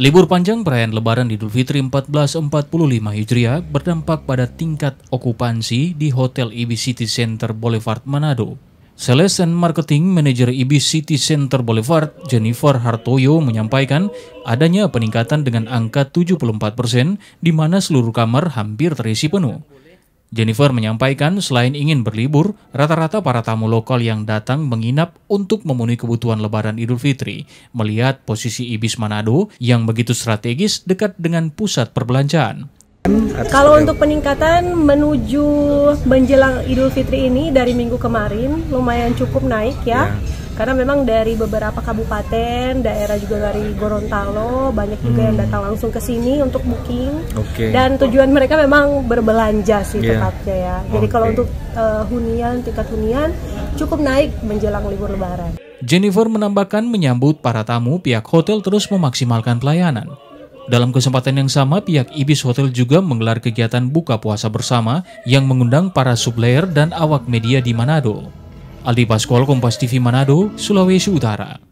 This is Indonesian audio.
Libur panjang perayaan Lebaran di Idul Fitri 1445 Hijriah berdampak pada tingkat okupansi di Hotel Ibis City Center Boulevard Manado. Sales and Marketing Manager Ibis City Center Boulevard, Jennifer Hartoyo menyampaikan adanya peningkatan dengan angka 74 persen, di mana seluruh kamar hampir terisi penuh. Jennifer menyampaikan selain ingin berlibur, rata-rata para tamu lokal yang datang menginap untuk memenuhi kebutuhan lebaran Idul Fitri, melihat posisi Ibis Manado yang begitu strategis dekat dengan pusat perbelanjaan. Kalau untuk peningkatan menuju menjelang Idul Fitri ini dari minggu kemarin lumayan cukup naik ya. ya karena memang dari beberapa kabupaten daerah juga dari Gorontalo banyak juga hmm. yang datang langsung ke sini untuk booking okay. dan tujuan mereka memang berbelanja sih yeah. tepatnya ya jadi okay. kalau untuk uh, hunian tingkat hunian cukup naik menjelang libur lebaran Jennifer menambahkan menyambut para tamu pihak hotel terus memaksimalkan pelayanan dalam kesempatan yang sama, pihak Ibis Hotel juga menggelar kegiatan buka puasa bersama yang mengundang para supplier dan awak media di Manado. Aldi Pascual Kompas TV Manado, Sulawesi Utara.